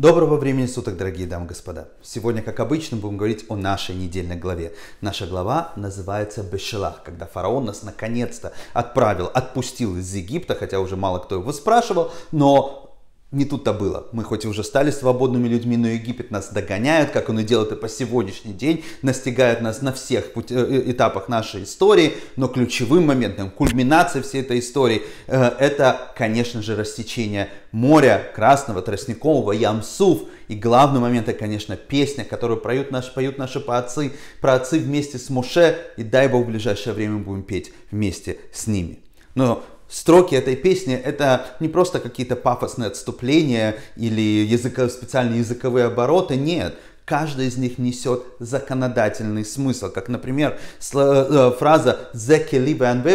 Доброго времени суток, дорогие дамы и господа. Сегодня, как обычно, будем говорить о нашей недельной главе. Наша глава называется Бешелах, когда фараон нас наконец-то отправил, отпустил из Египта, хотя уже мало кто его спрашивал, но не тут-то было. Мы хоть и уже стали свободными людьми, но Египет нас догоняет, как он и делает и по сегодняшний день, настигает нас на всех пути, э, э, этапах нашей истории, но ключевым моментом, кульминацией всей этой истории, э, это, конечно же, рассечение моря Красного, Тростникового, Ямсуф. И главный момент, это, конечно, песня, которую поют наши, поют наши праотцы, праотцы вместе с Муше, и дай Бог в ближайшее время мы будем петь вместе с ними. Но строки этой песни это не просто какие-то пафосные отступления или языко, специальные языковые обороты, нет. Каждый из них несет законодательный смысл, как, например, э, фраза «Зекели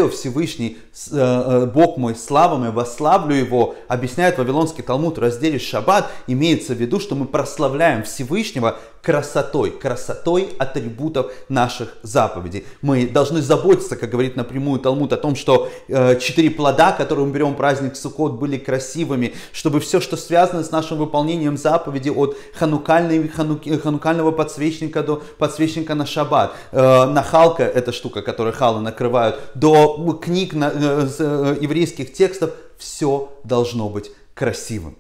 Всевышний э, э, Бог мой, слава мой, восславлю его, объясняет Вавилонский Талмуд в разделе Шаббат, имеется в виду, что мы прославляем Всевышнего красотой, красотой атрибутов наших заповедей. Мы должны заботиться, как говорит напрямую Талмуд, о том, что э, четыре плода, которые мы берем в праздник Суккот, были красивыми, чтобы все, что связано с нашим выполнением заповеди от ханукальной, хану, э, ханукального подсвечника до подсвечника на шаббат, э, халка эта штука, которую халы накрывают, до книг на, э, э, еврейских текстов, все должно быть красивым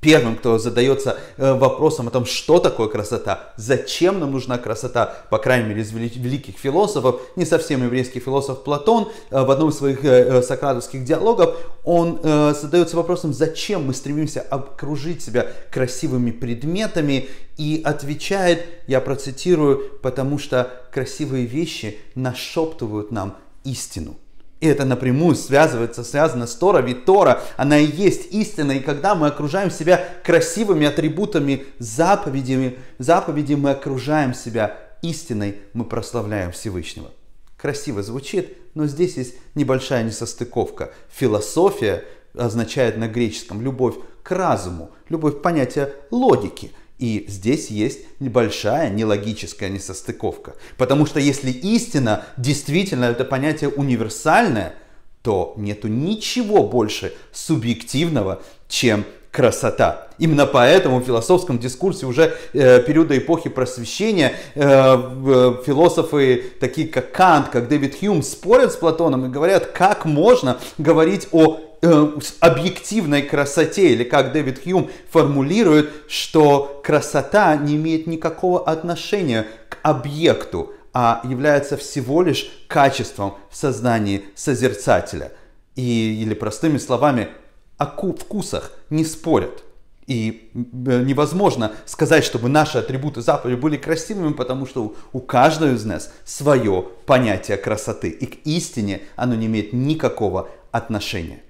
первым, кто задается э, вопросом о том, что такое красота, зачем нам нужна красота, по крайней мере, из великих философов, не совсем еврейский философ Платон, э, в одном из своих э, сократовских диалогов, он задается вопросом, зачем мы стремимся окружить себя красивыми предметами, и отвечает, я процитирую, потому что красивые вещи нашептывают нам истину. И это напрямую связывается, связано с Тора, ведь Тора, она и есть истина. И когда мы окружаем себя красивыми атрибутами, заповедями, заповеди мы окружаем себя истиной, мы прославляем Всевышнего. Красиво звучит, но здесь есть небольшая несостыковка. Философия означает на греческом любовь к разуму, любовь к понятию логики. И здесь есть небольшая нелогическая несостыковка. Потому что если истина действительно это понятие универсальное, то нету ничего больше субъективного, чем красота. Именно поэтому в философском дискурсе уже э, периода эпохи просвещения э, э, философы, такие как Кант, как Дэвид Хьюм, спорят с Платоном и говорят, как можно говорить о Э, объективной красоте, или как Дэвид Хьюм формулирует, что красота не имеет никакого отношения к объекту, а является всего лишь качеством в сознании созерцателя. И, или простыми словами, о вкусах не спорят. И э, невозможно сказать, чтобы наши атрибуты Запада были красивыми, потому что у каждого из нас свое понятие красоты. И к истине оно не имеет никакого отношения.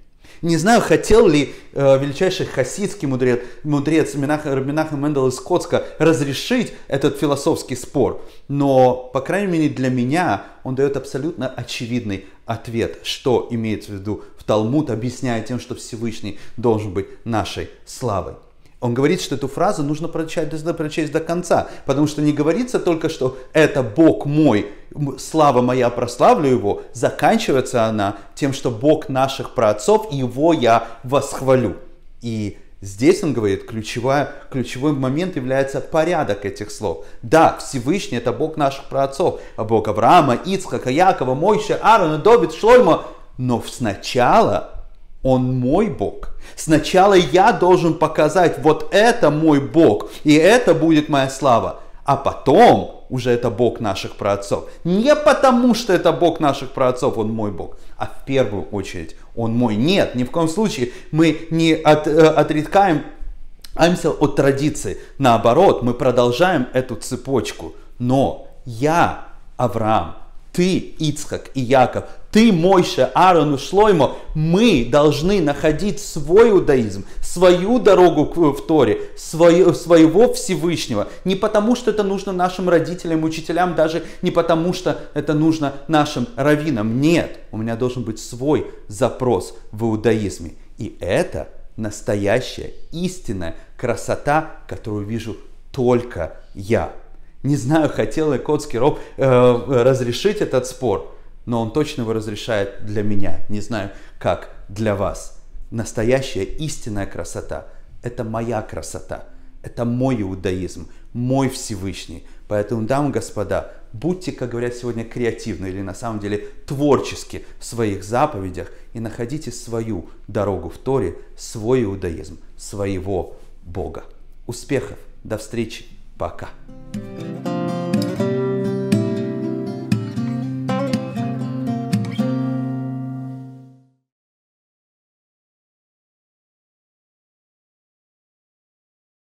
Не знаю, хотел ли э, величайший хасидский мудрец, мудрец Минах, Минаха Мендел из Коцка разрешить этот философский спор, но, по крайней мере, для меня он дает абсолютно очевидный ответ, что имеется в виду в Талмуд, объясняя тем, что Всевышний должен быть нашей славой. Он говорит, что эту фразу нужно прочесть, прочесть до конца, потому что не говорится только, что это Бог мой, слава моя, прославлю его, заканчивается она тем, что Бог наших праотцов, его я восхвалю. И Здесь он говорит, ключевая, ключевой момент является порядок этих слов. Да, Всевышний это Бог наших праотцов, а Бог Авраама, Ицхака, Якова, Мойша, Аарона, Добит, Шлойма. Но сначала он мой Бог. Сначала я должен показать, вот это мой Бог, и это будет моя слава. А потом уже это Бог наших праотцов. Не потому, что это Бог наших праотцов, Он мой Бог, а в первую очередь Он мой. Нет, ни в коем случае мы не от, э, отрекаем Амсел от традиции. Наоборот, мы продолжаем эту цепочку. Но я, Авраам, ты, Ицхак и Яков, ты, Мойша, Аарон и Шлоймо, мы должны находить свой иудаизм, свою дорогу в Торе, свое, своего Всевышнего. Не потому, что это нужно нашим родителям, учителям, даже не потому, что это нужно нашим раввинам. Нет, у меня должен быть свой запрос в иудаизме. И это настоящая, истинная красота, которую вижу только я. Не знаю, хотел ли Котский Роб э, разрешить этот спор, но он точно его разрешает для меня. Не знаю, как для вас. Настоящая истинная красота – это моя красота. Это мой иудаизм, мой Всевышний. Поэтому, дамы и господа, будьте, как говорят сегодня, креативны или на самом деле творчески в своих заповедях и находите свою дорогу в Торе, свой иудаизм, своего Бога. Успехов, до встречи, пока.